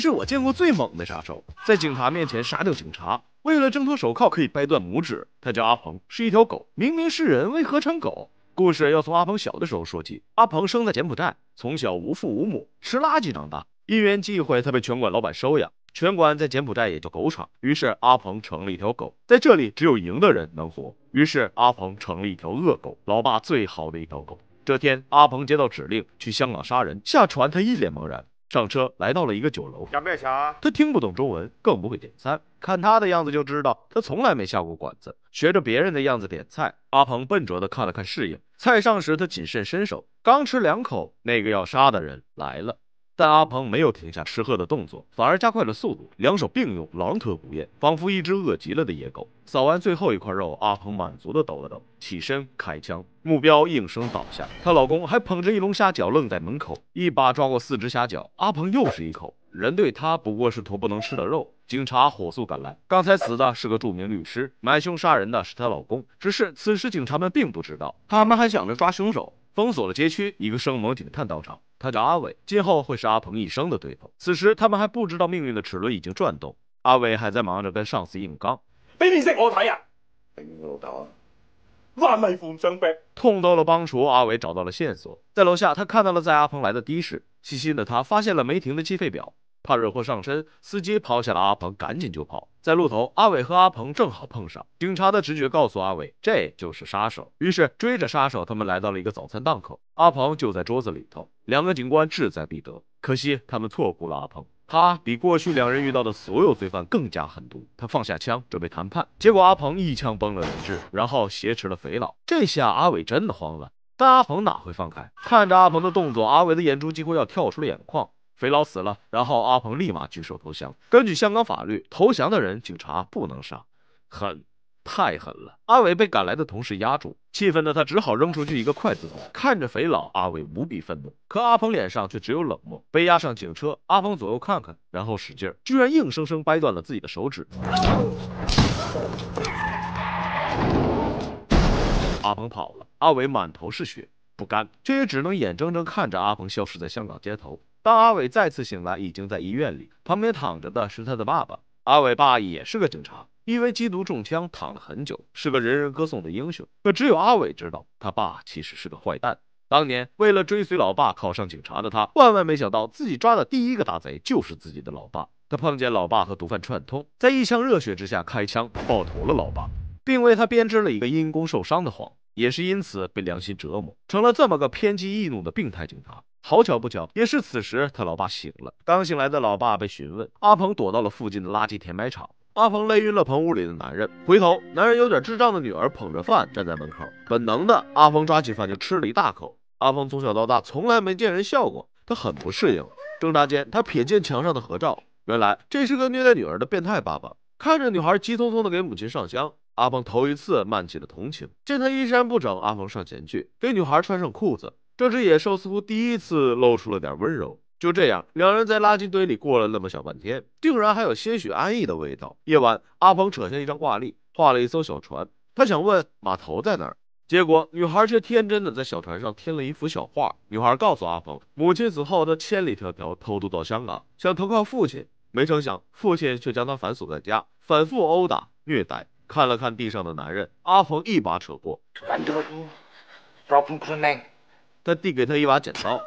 是我见过最猛的杀手，在警察面前杀掉警察，为了挣脱手铐可以掰断拇指。他叫阿鹏，是一条狗。明明是人，为何成狗？故事要从阿鹏小的时候说起。阿鹏生在柬埔寨，从小无父无母，吃垃圾长大。因缘际会，他被拳馆老板收养。拳馆在柬埔寨也叫狗场，于是阿鹏成了一条狗。在这里，只有赢的人能活。于是阿鹏成了一条恶狗，老爸最好的一条狗。这天，阿鹏接到指令去香港杀人。下船，他一脸茫然。上车来到了一个酒楼，想不想？他听不懂中文，更不会点餐。看他的样子就知道，他从来没下过馆子，学着别人的样子点菜。阿鹏笨拙的看了看侍应，菜上时他谨慎伸手，刚吃两口，那个要杀的人来了。但阿鹏没有停下吃喝的动作，反而加快了速度，两手并用，狼吞虎咽，仿佛一只饿极了的野狗。扫完最后一块肉，阿鹏满足地抖了抖，起身开枪，目标应声倒下。她老公还捧着一笼虾饺愣在门口，一把抓过四只虾饺，阿鹏又是一口。人对他不过是图不能吃的肉。警察火速赶来，刚才死的是个著名律师，买凶杀人的是她老公。只是此时警察们并不知道，他们还想着抓凶手，封锁了街区。一个生猛的探到场。他叫阿伟，今后会是阿鹏一生的对头。此时他们还不知道命运的齿轮已经转动。阿伟还在忙着跟上司硬刚，俾面色我睇呀。听到，还咪换装备？痛到了帮厨阿伟找到了线索，在楼下他看到了在阿鹏来的的士。细心的他发现了梅婷的计费表。怕惹祸上身，司机抛下了阿鹏，赶紧就跑。在路头，阿伟和阿鹏正好碰上。警察的直觉告诉阿伟，这就是杀手。于是追着杀手，他们来到了一个早餐档口。阿鹏就在桌子里头，两个警官志在必得，可惜他们错估了阿鹏，他比过去两人遇到的所有罪犯更加狠毒。他放下枪，准备谈判，结果阿鹏一枪崩了理智，然后挟持了肥佬。这下阿伟真的慌了，但阿鹏哪会放开？看着阿鹏的动作，阿伟的眼珠几乎要跳出了眼眶。肥佬死了，然后阿鹏立马举手投降。根据香港法律，投降的人警察不能杀，狠，太狠了。阿伟被赶来的同事压住，气愤的他只好扔出去一个筷子头。看着肥佬，阿伟无比愤怒，可阿鹏脸上却只有冷漠。被押上警车，阿鹏左右看看，然后使劲，居然硬生生掰断了自己的手指。阿鹏跑了，阿伟满头是血，不甘，却也只能眼睁睁看着阿鹏消失在香港街头。当阿伟再次醒来，已经在医院里，旁边躺着的是他的爸爸。阿伟爸也是个警察，因为缉毒中枪躺了很久，是个人人歌颂的英雄。可只有阿伟知道，他爸其实是个坏蛋。当年为了追随老爸考上警察的他，万万没想到自己抓的第一个大贼就是自己的老爸。他碰见老爸和毒贩串通，在一腔热血之下开枪爆头了老爸，并为他编织了一个因公受伤的谎。也是因此被良心折磨，成了这么个偏激易怒的病态警察。好巧不巧，也是此时他老爸醒了。刚醒来的老爸被询问，阿鹏躲到了附近的垃圾填埋场。阿鹏勒晕了棚屋里的男人，回头，男人有点智障的女儿捧着饭站在门口。本能的，阿鹏抓起饭就吃了一大口。阿鹏从小到大从来没见人笑过，他很不适应。挣扎间，他瞥见墙上的合照，原来这是个虐待女儿的变态爸爸。看着女孩急匆匆的给母亲上香，阿鹏头一次漫起了同情。见她衣衫不整，阿鹏上前去给女孩穿上裤子。这只野兽似乎第一次露出了点温柔。就这样，两人在垃圾堆里过了那么小半天，竟然还有些许安逸的味道。夜晚，阿鹏扯下一张挂历，画了一艘小船。他想问码头在哪儿，结果女孩却天真的在小船上添了一幅小画。女孩告诉阿鹏，母亲死后，她千里迢迢偷渡到香港，想投靠父亲。没成想，父亲却将他反锁在家，反复殴打、虐待。看了看地上的男人，阿鹏一把扯过，他递给他一把剪刀。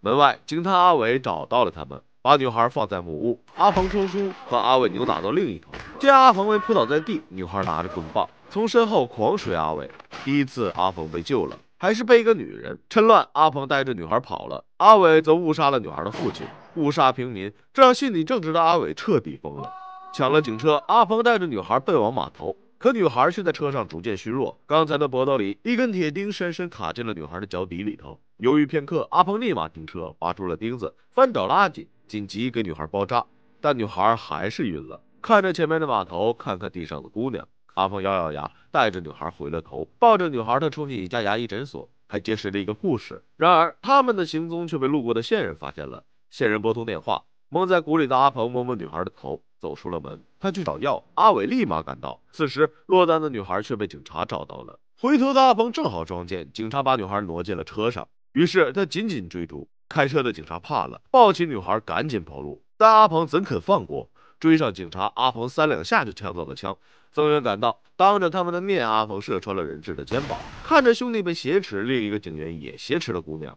门外，警探阿伟找到了他们，把女孩放在木屋。阿鹏抽出，和阿伟扭打到另一头，见阿鹏被扑倒在地，女孩拿着棍棒，从身后狂甩阿伟。第一次，阿鹏被救了，还是被一个女人。趁乱，阿鹏带着女孩跑了，阿伟则误杀了女孩的父亲。误杀平民，这让心理正直的阿伟彻底疯了，抢了警车。阿鹏带着女孩奔往码头，可女孩却在车上逐渐虚弱。刚才的搏斗里，一根铁钉深深卡进了女孩的脚底里头。犹豫片刻，阿鹏立马停车，拔出了钉子，翻找垃圾，紧急给女孩包扎。但女孩还是晕了。看着前面的码头，看看地上的姑娘，阿鹏咬咬牙，带着女孩回了头，抱着女孩他冲进一家牙医诊所，还结识了一个护士。然而他们的行踪却被路过的线人发现了。线人拨通电话，蒙在鼓里的阿鹏摸摸女孩的头，走出了门。他去找药，阿伟立马赶到。此时落单的女孩却被警察找到了，回头的阿鹏正好撞见，警察把女孩挪进了车上。于是他紧紧追逐，开车的警察怕了，抱起女孩赶紧跑路。但阿鹏怎肯放过？追上警察，阿鹏三两下就抢走了枪。增援赶到，当着他们的面，阿鹏射穿了人质的肩膀。看着兄弟被挟持，另一个警员也挟持了姑娘。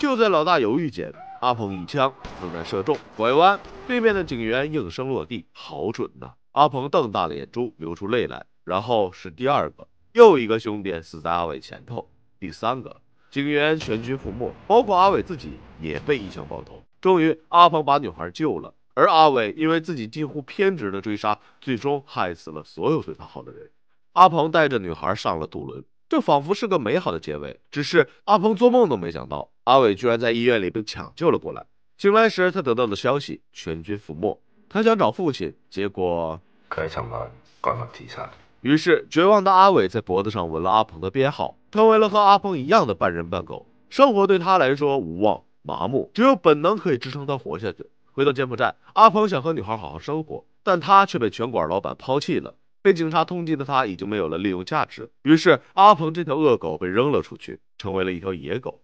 就在老大犹豫间，阿鹏一枪正在射中拐弯对面的警员，应声落地，好准呐！阿鹏瞪大了眼珠，流出泪来。然后是第二个，又一个兄弟死在阿伟前头。第三个警员全军覆没，包括阿伟自己也被一枪爆头。终于，阿鹏把女孩救了，而阿伟因为自己近乎偏执的追杀，最终害死了所有对他好的人。阿鹏带着女孩上了渡轮，这仿佛是个美好的结尾。只是阿鹏做梦都没想到。阿伟居然在医院里被抢救了过来。醒来时，他得到的消息，全军覆没。他想找父亲，结果开枪了，刚好踢下。于是绝望的阿伟在脖子上纹了阿鹏的编号，成为了和阿鹏一样的半人半狗。生活对他来说无望、麻木，只有本能可以支撑他活下去。回到柬埔寨，阿鹏想和女孩好好生活，但他却被拳馆老板抛弃了。被警察通缉的他，已经没有了利用价值。于是阿鹏这条恶狗被扔了出去，成为了一条野狗。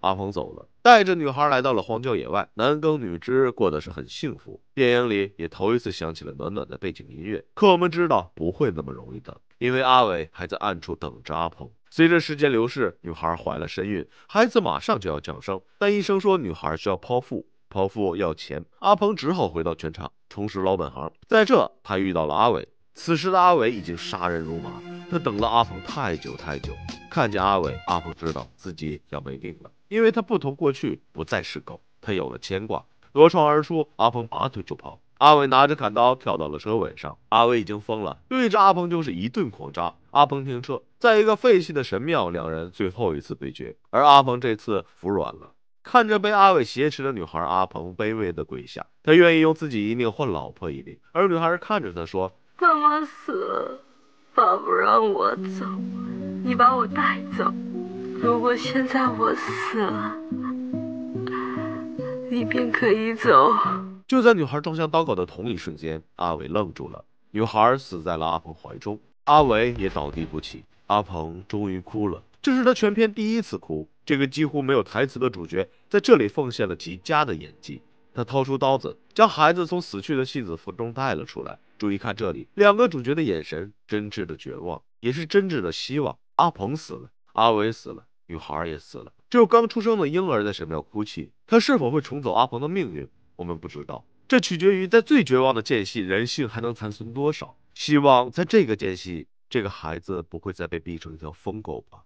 阿鹏走了，带着女孩来到了荒郊野外，男耕女织，过得是很幸福。电影里也头一次响起了暖暖的背景音乐。可我们知道不会那么容易的，因为阿伟还在暗处等着阿鹏。随着时间流逝，女孩怀了身孕，孩子马上就要降生，但医生说女孩需要剖腹，剖腹要钱，阿鹏只好回到全场，重拾老本行。在这，他遇到了阿伟。此时的阿伟已经杀人如麻，他等了阿鹏太久太久。看见阿伟，阿鹏知道自己要没命了，因为他不同过去，不再是狗，他有了牵挂。夺窗而出，阿鹏拔腿就跑。阿伟拿着砍刀跳到了车尾上，阿伟已经疯了，对着阿鹏就是一顿狂扎。阿鹏停车，在一个废弃的神庙，两人最后一次对决，而阿鹏这次服软了，看着被阿伟挟持的女孩，阿鹏卑微的跪下，他愿意用自己一命换老婆一命，而女孩看着他说。死了，爸不让我走，你把我带走。如果现在我死了，你便可以走。就在女孩撞向刀口的同一瞬间，阿伟愣住了，女孩死在了阿鹏怀中，阿伟也倒地不起。阿鹏终于哭了，这是他全片第一次哭。这个几乎没有台词的主角，在这里奉献了极佳的演技。他掏出刀子，将孩子从死去的戏子腹中带了出来。注意看这里，两个主角的眼神，真挚的绝望，也是真挚的希望。阿鹏死了，阿伟死了，女孩也死了，只有刚出生的婴儿在神庙哭泣。他是否会重走阿鹏的命运，我们不知道，这取决于在最绝望的间隙，人性还能残存多少。希望在这个间隙，这个孩子不会再被逼成一条疯狗吧。